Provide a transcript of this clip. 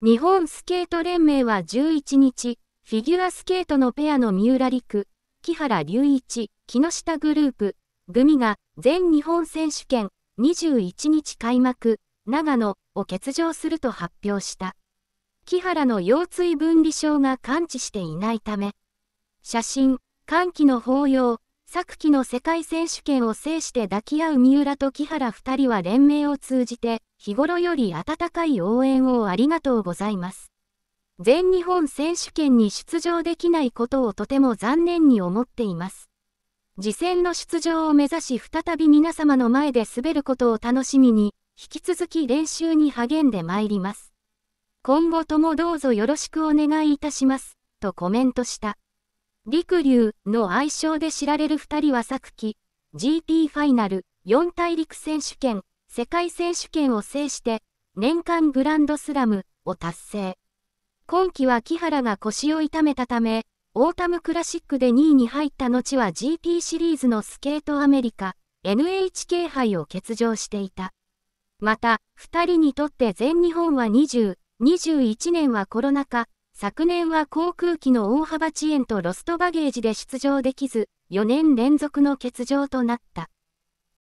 日本スケート連盟は11日、フィギュアスケートのペアの三浦陸、木原隆一、木下グループ、組が全日本選手権21日開幕、長野を欠場すると発表した。木原の腰椎分離症が完治していないため、写真、歓喜の抱擁、昨季の世界選手権を制して抱き合う三浦と木原2人は連盟を通じて、日頃より温かい応援をありがとうございます。全日本選手権に出場できないことをとても残念に思っています。次戦の出場を目指し再び皆様の前で滑ることを楽しみに、引き続き練習に励んでまいります。今後ともどうぞよろしくお願いいたします、とコメントした。りりくゅうの愛称で知られる2人は昨季、GP ファイナル4大陸選手権、世界選手権を制して、年間グランドスラムを達成。今季は木原が腰を痛めたため、オータムクラシックで2位に入った後は GP シリーズのスケートアメリカ NHK 杯を欠場していた。また、2人にとって全日本は20、21年はコロナ禍、昨年は航空機の大幅遅延とロストバゲージで出場できず、4年連続の欠場となった。